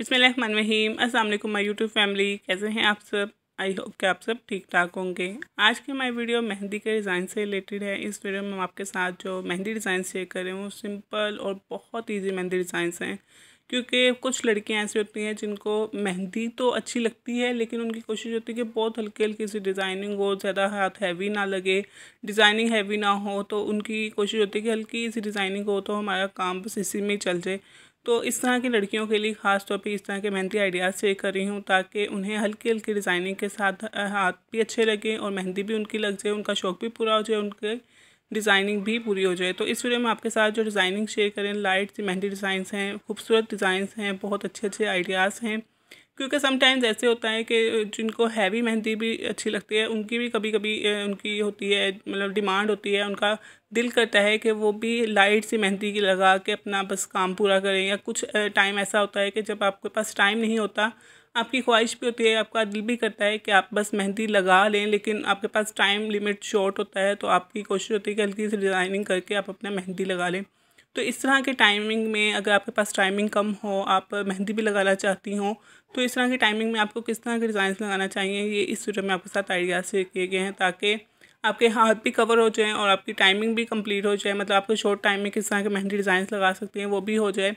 बिसमीम असल my YouTube family कैसे हैं आप सब आई होप कि आप सब ठीक ठाक होंगे आज की हमारी वीडियो मेहंदी के डिज़ाइन से रिलेटेड है इस वीडियो में हम आपके साथ जो मेहंदी डिज़ाइन शेयर कर रहे हैं वो सिंपल और बहुत ईजी मेहंदी डिज़ाइन हैं क्योंकि कुछ लड़कियां ऐसी होती हैं जिनको मेहंदी तो अच्छी लगती है लेकिन उनकी कोशिश होती है कि बहुत हल्की हल्की सी डिज़ाइनिंग हो ज़्यादा हाथ हैवी ना लगे डिज़ाइनिंग हैवी ना हो तो उनकी कोशिश होती है कि हल्की सी डिज़ाइनिंग हो तो हमारा काम बस इसी में चल जाए तो इस तरह की लड़कियों के लिए ख़ास तौर पे इस तरह के मेहंदी आइडियाज़ शेयर कर रही हूँ ताकि उन्हें हल्की हल्की डिज़ाइनिंग के साथ हाथ भी अच्छे लगें और मेहंदी भी उनकी लग जाए उनका शौक़ भी पूरा हो जाए उनके डिज़ाइनिंग भी पूरी हो जाए तो इस वीडियो में आपके साथ जो डिज़ाइनिंग शेयर करें लाइट सी मेहंदी डिज़ाइंस हैं खूबसूरत डिज़ाइंस हैं बहुत अच्छे अच्छे आइडियाज़ हैं क्योंकि समटाइम्स ऐसे होता है कि जिनको हैवी मेहंदी भी अच्छी लगती है उनकी भी कभी कभी उनकी होती है मतलब डिमांड होती है उनका दिल करता है कि वो भी लाइट सी मेहंदी की लगा के अपना बस काम पूरा करें या कुछ टाइम ऐसा होता है कि जब आपके पास टाइम नहीं होता आपकी ख्वाहिश भी होती है आपका दिल भी करता है कि आप बस मेहंदी लगा लें लेकिन आपके पास टाइम लिमिट शॉर्ट होता है तो आपकी कोशिश होती है कि हल्की से डिज़ाइनिंग करके आप अपना मेहंदी लगा लें तो इस तरह के टाइमिंग में अगर आपके पास टाइमिंग कम हो आप मेहंदी भी लगाना चाहती हो तो इस तरह की टाइमिंग में आपको किस तरह के डिज़ाइन लगाना चाहिए ये इस वीडियो में आपके साथ आइडिया शेयर किए गए हैं ताकि आपके हाथ भी कवर हो जाएँ और आपकी टाइमिंग भी कंप्लीट हो जाए मतलब आपको शॉर्ट टाइम में किस तरह के मेहंदी डिज़ाइन लगा सकते हैं वो भी हो जाए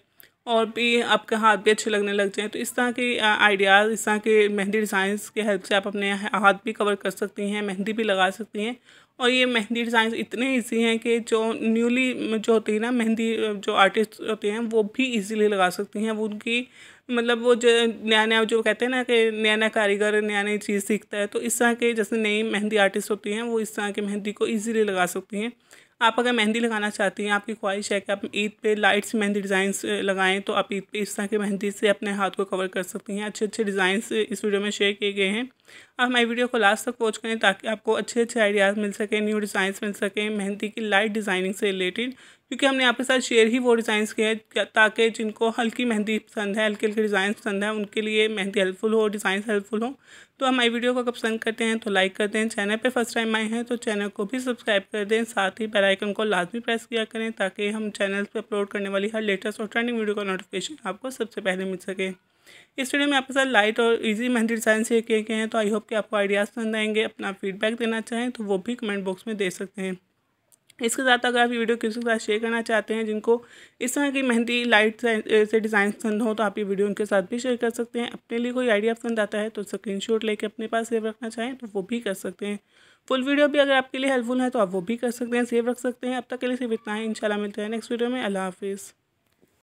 और भी आपके हाथ भी अच्छे लगने लग जाएँ तो इस तरह के आइडियाज़ इस तरह के मेहंदी डिज़ाइंस की हेल्प से आप अपने हाथ भी कवर कर सकती हैं मेहंदी भी लगा सकती हैं और ये मेहंदी डिज़ाइंस इतने इजी हैं कि जो न्यूली जो होती है ना मेहंदी जो आर्टिस्ट होते हैं वो भी इजीली लगा सकती हैं वो उनकी मतलब वो जो नया नया जो कहते हैं ना कि नया नया कारीगर नया नई चीज़ सीखता है तो इस तरह के जैसे नई मेहंदी आर्टिस्ट होती हैं वो इस तरह की मेहंदी को ईजिली लगा सकती हैं आप अगर मेहंदी लगाना चाहती हैं आपकी ख्वाहिश है कि आप ईद पे लाइट्स मेहंदी डिज़ाइंस लगाएं तो आप ईद पे इस तरह की मेहंदी से अपने हाथ को कवर कर सकती हैं अच्छे अच्छे डिज़ाइंस इस वीडियो में शेयर किए गए हैं आप हमारी वीडियो को लास्ट तक वॉच करें ताकि आपको अच्छे अच्छे आइडियाज़ मिल सकें न्यू डिज़ाइंस मिल सकें मेहंदी की लाइट डिज़ाइनिंग से रिलेटेड क्योंकि हमने आपके साथ शेयर ही वो डिज़ाइंस किए हैं ताकि जिनको हल्की मेहंदी पसंद है हल्के हल्के डिज़ाइन पसंद है उनके लिए मेहंदी हेल्पफुल हो डिज़ाइन हेल्पफुल हो तो हमारी वीडियो को अगर पसंद करते हैं तो लाइक करते हैं चैनल पर फर्स्ट टाइम आए हैं तो चैनल को भी सब्सक्राइब कर दें साथ ही बेलाइकन को लाजमी प्रेस किया करें ताकि हम चैनल पर अपलोड करने वाली हर लेटेस्ट और ट्रेंडिंग वीडियो का नोटिफिकेशन आपको सबसे पहले मिल सके इस वीडियो में आपके साथ लाइट और इजी मेहंदी डिज़ाइन शेयर किए गए हैं तो आई होप कि आपको आइडियाज़ पसंद आएंगे अपना फीडबैक देना चाहें तो वो भी कमेंट बॉक्स में दे सकते हैं इसके साथ अगर आप ये वीडियो किसी के साथ शेयर करना चाहते हैं जिनको इस तरह की मेहंदी लाइट से डिज़ाइन पसंद हो तो आप ये वीडियो उनके साथ भी शेयर कर सकते हैं अपने लिए कोई आइडिया पसंद आता है तो स्क्रीन शॉट लेके अपने पास सेव रखना चाहें तो वो भी कर सकते हैं फुल वीडियो भी अगर आपके लिए हेल्पफुल है तो आप वो भी कर सकते हैं सेव रख सकते हैं अब तक के लिए सिर्फ इतना ही इंशाल्लाह मिलते हैं नेक्स्ट वीडियो में अल्लाह हाफिज़